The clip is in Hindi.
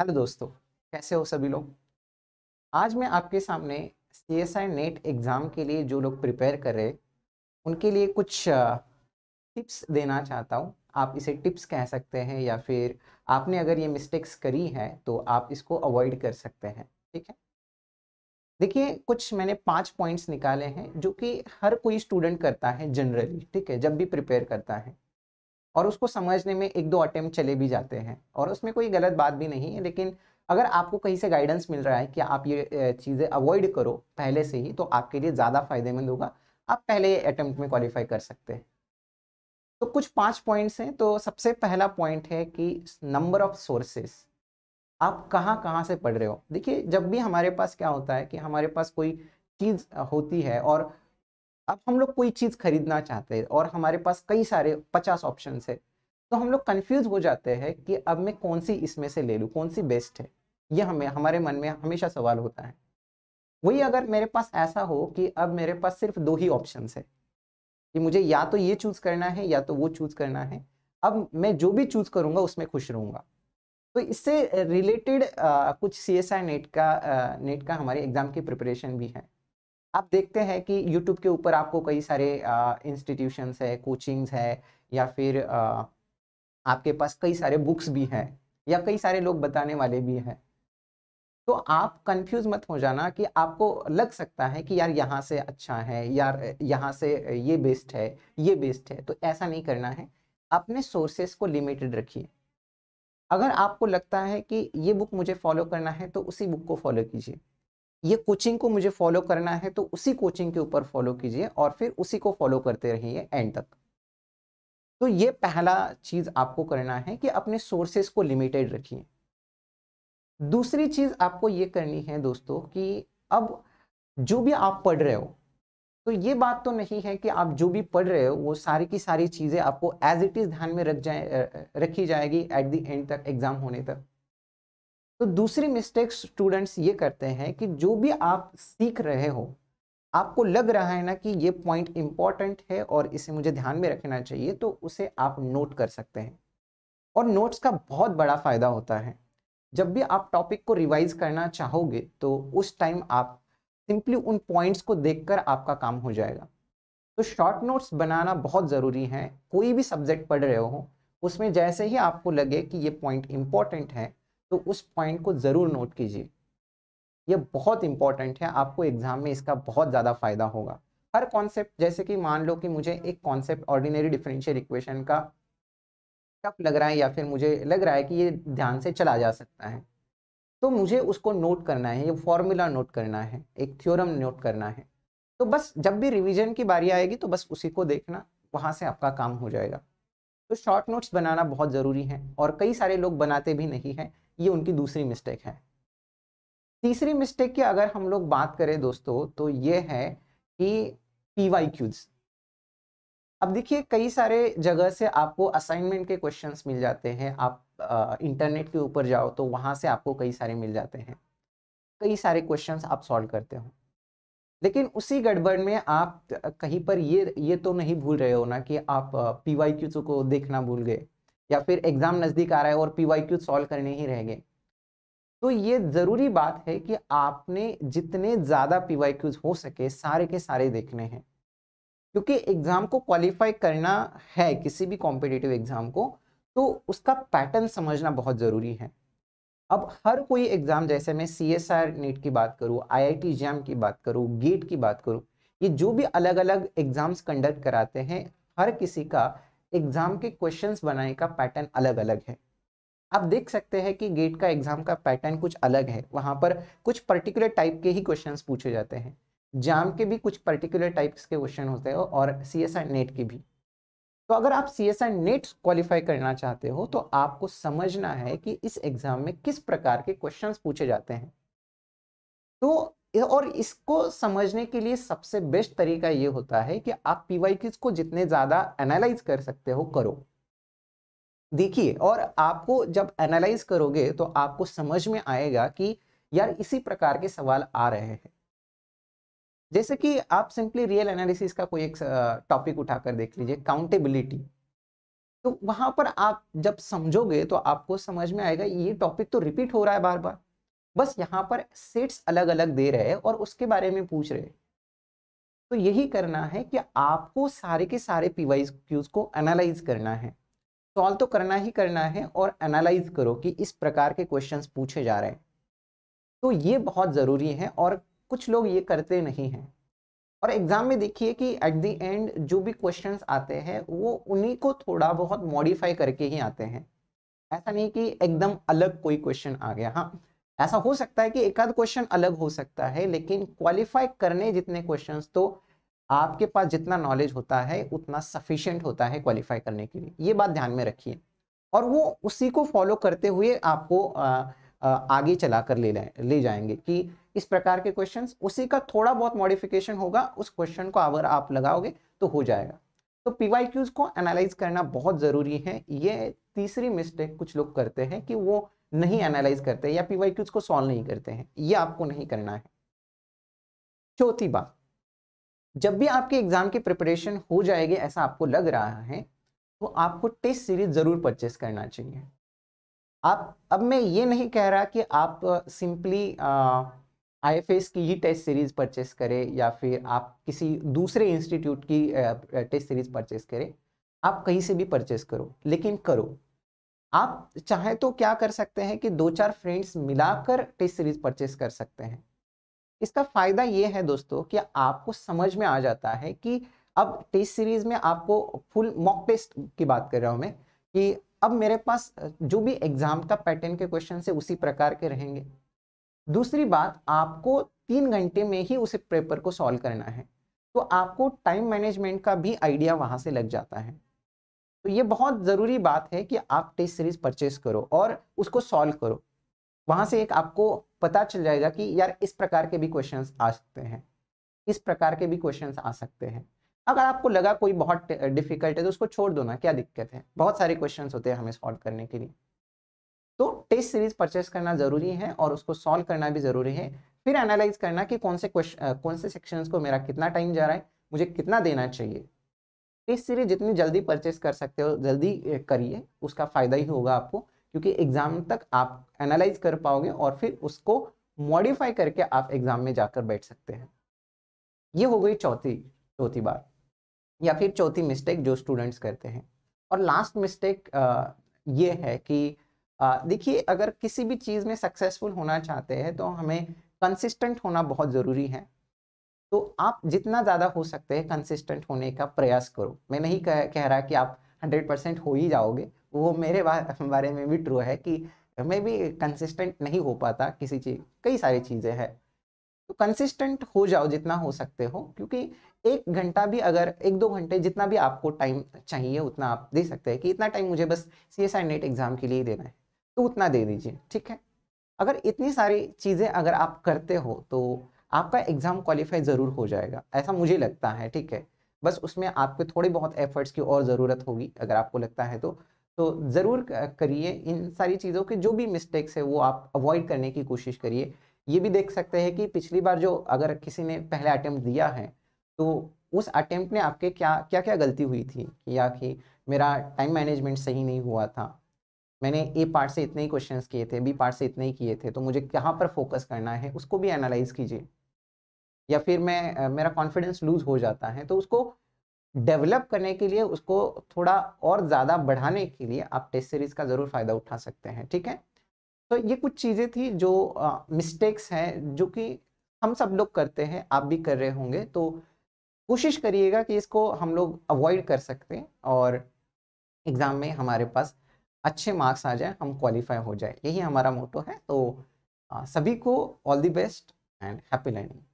हेलो दोस्तों कैसे हो सभी लोग आज मैं आपके सामने C S I NET e exam के लिए जो लोग प्रिपेयर कर रहे उनके लिए कुछ टिप्स देना चाहता हूँ आप इसे टिप्स कह सकते हैं या फिर आपने अगर ये मिस्टेक्स करी है तो आप इसको अवॉइड कर सकते हैं ठीक है देखिए कुछ मैंने पाँच पॉइंट्स निकाले हैं जो कि हर कोई स्टूडेंट करता है जनरली ठीक है जब भी प्रिपेयर करता है और उसको समझने में एक दो अटेम्प्ट चले भी जाते हैं और उसमें कोई गलत बात भी नहीं है लेकिन अगर आपको कहीं से गाइडेंस मिल रहा है कि आप ये चीज़ें अवॉइड करो पहले से ही तो आपके लिए ज़्यादा फायदेमंद होगा आप पहले अटेम्प्ट में क्वालिफाई कर सकते हैं तो कुछ पांच पॉइंट्स हैं तो सबसे पहला पॉइंट है कि नंबर ऑफ सोर्सेस आप कहाँ कहाँ से पढ़ रहे हो देखिए जब भी हमारे पास क्या होता है कि हमारे पास कोई चीज़ होती है और अब हम लोग कोई चीज़ खरीदना चाहते हैं और हमारे पास कई सारे पचास ऑप्शन है तो हम लोग कन्फ्यूज हो जाते हैं कि अब मैं कौन सी इसमें से ले लूँ कौन सी बेस्ट है ये हमें हमारे मन में हमेशा सवाल होता है वही अगर मेरे पास ऐसा हो कि अब मेरे पास सिर्फ दो ही ऑप्शन है कि मुझे या तो ये चूज़ करना है या तो वो चूज़ करना है अब मैं जो भी चूज़ करूँगा उसमें खुश रहूँगा तो इससे रिलेटेड कुछ सी एस आई नेट का नेट का हमारे एग्ज़ाम की प्रिपरेशन भी है आप देखते हैं कि यूट्यूब के ऊपर आपको कई सारे इंस्टीट्यूशंस है कोचिंग्स है या फिर आ, आपके पास कई सारे बुक्स भी हैं या कई सारे लोग बताने वाले भी हैं तो आप कंफ्यूज मत हो जाना कि आपको लग सकता है कि यार यहाँ से अच्छा है यार यहाँ से ये बेस्ट है ये बेस्ट है तो ऐसा नहीं करना है अपने सोर्सेस को लिमिटेड रखिए अगर आपको लगता है कि ये बुक मुझे फॉलो करना है तो उसी बुक को फॉलो कीजिए ये कोचिंग को मुझे फॉलो करना है तो उसी कोचिंग के ऊपर फॉलो कीजिए और फिर उसी को फॉलो करते रहिए एंड तक तो ये पहला चीज़ आपको करना है कि अपने सोर्सेस को लिमिटेड रखिए दूसरी चीज़ आपको ये करनी है दोस्तों कि अब जो भी आप पढ़ रहे हो तो ये बात तो नहीं है कि आप जो भी पढ़ रहे हो वो सारी की सारी चीज़ें आपको एज इट इज़ ध्यान में रख जाए रखी जाएगी एट द एंड तक एग्ज़ाम होने तक तो दूसरी मिस्टेक स्टूडेंट्स ये करते हैं कि जो भी आप सीख रहे हो आपको लग रहा है ना कि ये पॉइंट इंपॉर्टेंट है और इसे मुझे ध्यान में रखना चाहिए तो उसे आप नोट कर सकते हैं और नोट्स का बहुत बड़ा फ़ायदा होता है जब भी आप टॉपिक को रिवाइज करना चाहोगे तो उस टाइम आप सिंपली उन पॉइंट्स को देखकर आपका काम हो जाएगा तो शॉर्ट नोट्स बनाना बहुत ज़रूरी है कोई भी सब्जेक्ट पढ़ रहे हो उसमें जैसे ही आपको लगे कि ये पॉइंट इम्पॉर्टेंट है तो उस पॉइंट को ज़रूर नोट कीजिए ये बहुत इंपॉर्टेंट है आपको एग्जाम में इसका बहुत ज़्यादा फायदा होगा हर कॉन्सेप्ट जैसे कि मान लो कि मुझे एक कॉन्सेप्ट ऑर्डिनरी डिफरेंशियल इक्वेशन का टफ लग रहा है या फिर मुझे लग रहा है कि ये ध्यान से चला जा सकता है तो मुझे उसको नोट करना है ये फॉर्मूला नोट करना है एक थ्योरम नोट करना है तो बस जब भी रिवीजन की बारी आएगी तो बस उसी को देखना वहाँ से आपका काम हो जाएगा तो शॉर्ट नोट्स बनाना बहुत ज़रूरी है और कई सारे लोग बनाते भी नहीं हैं ये उनकी दूसरी मिस्टेक है तीसरी मिस्टेक की अगर हम लोग बात करें दोस्तों तो ये है कि पी वाई क्यूज अब देखिए कई सारे जगह से आपको असाइनमेंट के क्वेश्चंस मिल जाते हैं आप आ, इंटरनेट के ऊपर जाओ तो वहां से आपको कई सारे मिल जाते हैं कई सारे क्वेश्चंस आप सॉल्व करते हो लेकिन उसी गड़बड़ में आप कहीं पर ये ये तो नहीं भूल रहे हो ना कि आप पी वाई क्यूज को देखना भूल गए या फिर एग्जाम नज़दीक आ रहा है और पी वाई क्यू सॉल्व करने ही रहेंगे तो ये ज़रूरी बात है कि आपने जितने ज़्यादा पी वाई क्यूज हो सके सारे के सारे देखने हैं क्योंकि एग्ज़ाम को क्वालिफाई करना है किसी भी कॉम्पिटेटिव एग्ज़ाम को तो उसका पैटर्न समझना बहुत ज़रूरी है अब हर कोई एग्ज़ाम जैसे मैं सी एस आर नेट की बात करूँ आई आई टी जैम की बात करूँ गेट e की बात करूँ ये जो भी अलग अलग एग्ज़ाम्स कंडक्ट कराते हैं हर किसी का एग्जाम के क्वेश्चंस बनाने का पैटर्न अलग अलग है आप देख सकते हैं कि गेट का एग्जाम का पैटर्न कुछ अलग है वहां पर कुछ पर्टिकुलर टाइप के ही क्वेश्चन पूछे जाते हैं जाम के भी कुछ पर्टिकुलर टाइप्स के क्वेश्चन होते हैं और सी एस नेट के भी तो अगर आप सी एस नेट क्वालिफाई करना चाहते हो तो आपको समझना है कि इस एग्जाम में किस प्रकार के क्वेश्चन पूछे जाते हैं तो और इसको समझने के लिए सबसे बेस्ट तरीका ये होता है कि आप पीवाईक्यूज को जितने ज़्यादा एनालाइज कर सकते हो करो देखिए और आपको जब एनालाइज करोगे तो आपको समझ में आएगा कि यार इसी प्रकार के सवाल आ रहे हैं जैसे कि आप सिंपली रियल एनालिसिस का कोई एक टॉपिक उठाकर देख लीजिए काउंटेबिलिटी तो वहां पर आप जब समझोगे तो आपको समझ में आएगा ये टॉपिक तो रिपीट हो रहा है बार बार बस यहाँ पर सेट्स अलग अलग दे रहे हैं और उसके बारे में पूछ रहे तो यही करना है कि आपको सारे के सारे पी क्यूज को एनालाइज करना है सॉल्व तो करना ही करना है और एनालाइज करो कि इस प्रकार के क्वेश्चंस पूछे जा रहे हैं तो ये बहुत ज़रूरी है और कुछ लोग ये करते नहीं हैं और एग्ज़ाम में देखिए कि एट द एंड जो भी क्वेश्चन आते हैं वो उन्हीं को थोड़ा बहुत मॉडिफाई करके ही आते हैं ऐसा नहीं कि एकदम अलग कोई क्वेश्चन आ गया हाँ ऐसा हो सकता है कि एक आध क्वेश्चन अलग हो सकता है लेकिन क्वालिफाई करने जितने क्वेश्चंस तो आपके पास जितना नॉलेज होता है उतना सफिशियंट होता है क्वालिफाई करने के लिए ये बात ध्यान में रखिए और वो उसी को फॉलो करते हुए आपको आ, आ, आगे चला कर ले ले जाएंगे कि इस प्रकार के क्वेश्चन उसी का थोड़ा बहुत मॉडिफिकेशन होगा उस क्वेश्चन को अगर आप लगाओगे तो हो जाएगा तो पी को एनालाइज करना बहुत ज़रूरी है ये तीसरी मिस्टेक कुछ लोग करते हैं कि वो नहीं एनालाइज करते या पी को सॉल्व नहीं करते हैं ये आपको नहीं करना है चौथी बात जब भी आपके एग्जाम की प्रिपरेशन हो जाएगी ऐसा आपको लग रहा है तो आपको टेस्ट सीरीज जरूर परचेस करना चाहिए आप अब मैं ये नहीं कह रहा कि आप सिंपली आई एफ एस की ही टेस्ट सीरीज परचेस करें या फिर आप किसी दूसरे इंस्टीट्यूट की टेस्ट सीरीज परचेस करें आप कहीं से भी परचेस करो लेकिन करो आप चाहें तो क्या कर सकते हैं कि दो चार फ्रेंड्स मिलाकर टेस्ट सीरीज परचेस कर सकते हैं इसका फायदा ये है दोस्तों कि आपको समझ में आ जाता है कि अब टेस्ट सीरीज में आपको फुल मॉक टेस्ट की बात कर रहा हूँ मैं कि अब मेरे पास जो भी एग्जाम का पैटर्न के क्वेश्चन है उसी प्रकार के रहेंगे दूसरी बात आपको तीन घंटे में ही उसे पेपर को सॉल्व करना है तो आपको टाइम मैनेजमेंट का भी आइडिया वहाँ से लग जाता है तो ये बहुत ज़रूरी बात है कि आप टेस्ट सीरीज परचेस करो और उसको सॉल्व करो वहाँ से एक आपको पता चल जाएगा कि यार इस प्रकार के भी क्वेश्चन आ सकते हैं इस प्रकार के भी क्वेश्चन आ सकते हैं अगर आपको लगा कोई बहुत डिफिकल्ट है तो उसको छोड़ दो ना क्या दिक्कत है बहुत सारे क्वेश्चन होते हैं हमें सॉल्व करने के लिए तो टेस्ट सीरीज परचेस करना जरूरी है और उसको सॉल्व करना भी जरूरी है फिर एनालाइज करना कि कौन से क्वेश्चन कौन से सेक्शंस को मेरा कितना टाइम जा रहा है मुझे कितना देना चाहिए टेस्ट सीरीज जितनी जल्दी परचेस कर सकते हो जल्दी करिए उसका फ़ायदा ही होगा आपको क्योंकि एग्ज़ाम हम्म। तक आप एनालाइज कर पाओगे और फिर उसको मॉडिफाई करके आप एग्ज़ाम में जाकर बैठ सकते हैं ये हो गई चौथी चौथी बात या फिर चौथी मिस्टेक जो स्टूडेंट्स करते हैं और लास्ट मिस्टेक ये है कि देखिए अगर किसी भी चीज़ में सक्सेसफुल होना चाहते हैं तो हमें कंसिस्टेंट होना बहुत ज़रूरी है तो आप जितना ज़्यादा हो सकते हैं कंसिस्टेंट होने का प्रयास करो मैं नहीं कह, कह रहा कि आप हंड्रेड परसेंट हो ही जाओगे वो मेरे बारे में भी ट्रू है कि मैं भी कंसिस्टेंट नहीं हो पाता किसी चीज कई सारी चीज़ें हैं तो कंसिस्टेंट हो जाओ जितना हो सकते हो क्योंकि एक घंटा भी अगर एक दो घंटे जितना भी आपको टाइम चाहिए उतना आप दे सकते हैं कि इतना टाइम मुझे बस C S I NET exam के लिए देना है तो उतना दे दीजिए ठीक है अगर इतनी सारी चीज़ें अगर आप करते हो तो आपका एग्ज़ाम क्वालिफाई ज़रूर हो जाएगा ऐसा मुझे लगता है ठीक है बस उसमें आपके थोड़े बहुत एफर्ट्स की और ज़रूरत होगी अगर आपको लगता है तो तो ज़रूर करिए इन सारी चीज़ों के जो भी मिस्टेक्स है वो आप अवॉइड करने की कोशिश करिए ये भी देख सकते हैं कि पिछली बार जो अगर किसी ने पहला अटैम्प्ट दिया है तो उस अटैम्प्ट में आपके क्या क्या क्या गलती हुई थी या कि मेरा टाइम मैनेजमेंट सही नहीं हुआ था मैंने ए पार्ट से इतने ही क्वेश्चंस किए थे बी पार्ट से इतने ही किए थे तो मुझे कहाँ पर फोकस करना है उसको भी एनालाइज कीजिए या फिर मैं मेरा कॉन्फिडेंस लूज हो जाता है तो उसको डेवलप करने के लिए उसको थोड़ा और ज़्यादा बढ़ाने के लिए आप टेस्ट सीरीज़ का ज़रूर फ़ायदा उठा सकते हैं ठीक है तो ये कुछ चीज़ें थी जो मिस्टेक्स हैं जो कि हम सब लोग करते हैं आप भी कर रहे होंगे तो कोशिश करिएगा कि इसको हम लोग अवॉइड कर सकते हैं और एग्ज़ाम में हमारे पास अच्छे मार्क्स आ जाए हम क्वालिफाई हो जाए यही हमारा मोटो है तो सभी को all the best and happy learning